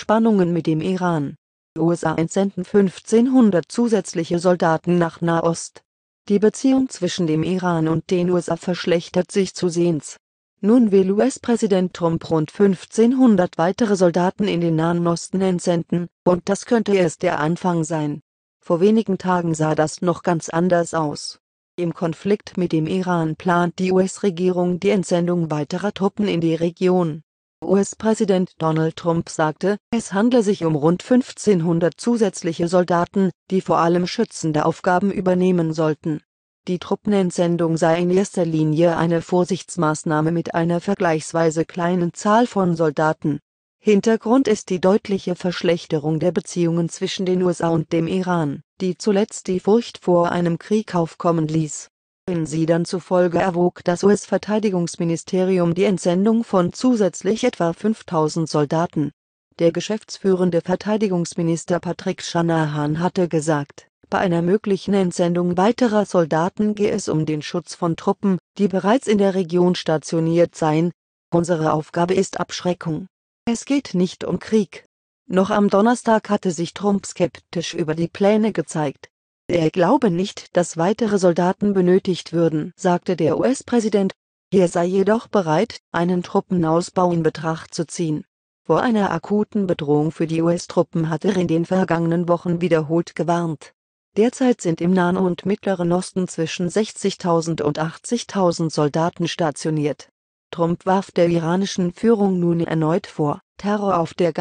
Spannungen mit dem Iran. Die USA entsenden 1500 zusätzliche Soldaten nach Nahost. Die Beziehung zwischen dem Iran und den USA verschlechtert sich zusehends. Nun will US-Präsident Trump rund 1500 weitere Soldaten in den Nahen Osten entsenden, und das könnte erst der Anfang sein. Vor wenigen Tagen sah das noch ganz anders aus. Im Konflikt mit dem Iran plant die US-Regierung die Entsendung weiterer Truppen in die Region. US-Präsident Donald Trump sagte, es handle sich um rund 1500 zusätzliche Soldaten, die vor allem schützende Aufgaben übernehmen sollten. Die Truppenentsendung sei in erster Linie eine Vorsichtsmaßnahme mit einer vergleichsweise kleinen Zahl von Soldaten. Hintergrund ist die deutliche Verschlechterung der Beziehungen zwischen den USA und dem Iran, die zuletzt die Furcht vor einem Krieg aufkommen ließ in sie dann zufolge erwog das US-Verteidigungsministerium die Entsendung von zusätzlich etwa 5000 Soldaten. Der geschäftsführende Verteidigungsminister Patrick Shanahan hatte gesagt, bei einer möglichen Entsendung weiterer Soldaten gehe es um den Schutz von Truppen, die bereits in der Region stationiert seien. Unsere Aufgabe ist Abschreckung. Es geht nicht um Krieg. Noch am Donnerstag hatte sich Trump skeptisch über die Pläne gezeigt. Er glaube nicht, dass weitere Soldaten benötigt würden, sagte der US-Präsident, er sei jedoch bereit, einen Truppenausbau in Betracht zu ziehen. Vor einer akuten Bedrohung für die US-Truppen hatte er in den vergangenen Wochen wiederholt gewarnt. Derzeit sind im Nahen und Mittleren Osten zwischen 60.000 und 80.000 Soldaten stationiert. Trump warf der iranischen Führung nun erneut vor, Terror auf der ganzen